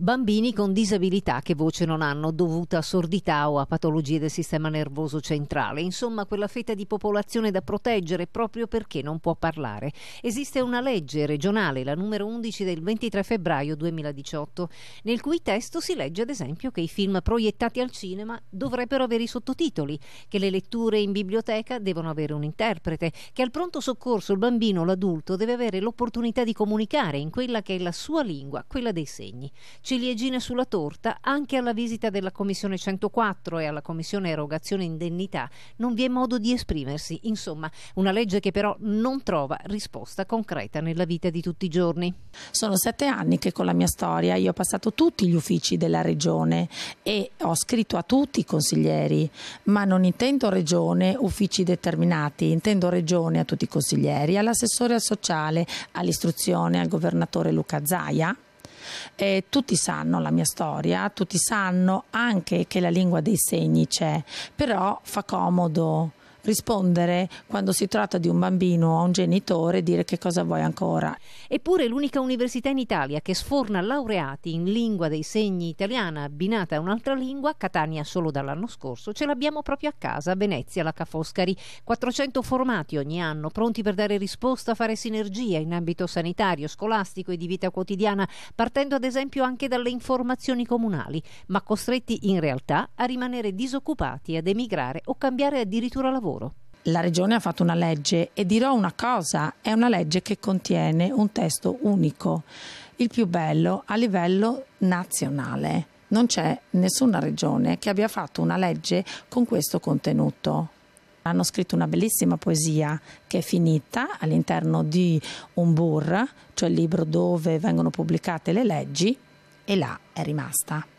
bambini con disabilità che voce non hanno dovuta a sordità o a patologie del sistema nervoso centrale, insomma quella fetta di popolazione da proteggere proprio perché non può parlare. Esiste una legge regionale, la numero 11 del 23 febbraio 2018, nel cui testo si legge ad esempio che i film proiettati al cinema dovrebbero avere i sottotitoli, che le letture in biblioteca devono avere un interprete, che al pronto soccorso il bambino o l'adulto deve avere l'opportunità di comunicare in quella che è la sua lingua, quella dei segni ciliegine sulla torta anche alla visita della Commissione 104 e alla Commissione Erogazione Indennità non vi è modo di esprimersi. Insomma, una legge che però non trova risposta concreta nella vita di tutti i giorni. Sono sette anni che con la mia storia io ho passato tutti gli uffici della Regione e ho scritto a tutti i consiglieri, ma non intendo Regione uffici determinati, intendo Regione a tutti i consiglieri, all'assessore al sociale, all'istruzione, al governatore Luca Zaia eh, tutti sanno la mia storia, tutti sanno anche che la lingua dei segni c'è, però fa comodo rispondere quando si tratta di un bambino o un genitore e dire che cosa vuoi ancora. Eppure l'unica università in Italia che sforna laureati in lingua dei segni italiana abbinata a un'altra lingua, Catania solo dall'anno scorso, ce l'abbiamo proprio a casa, a Venezia, la Ca' Foscari. 400 formati ogni anno, pronti per dare risposta, a fare sinergia in ambito sanitario, scolastico e di vita quotidiana, partendo ad esempio anche dalle informazioni comunali, ma costretti in realtà a rimanere disoccupati, ad emigrare o cambiare addirittura lavoro lavoro. La regione ha fatto una legge e dirò una cosa, è una legge che contiene un testo unico, il più bello a livello nazionale. Non c'è nessuna regione che abbia fatto una legge con questo contenuto hanno scritto una bellissima poesia che è finita all'interno di un bur, cioè il libro dove vengono pubblicate le leggi, e là è rimasta.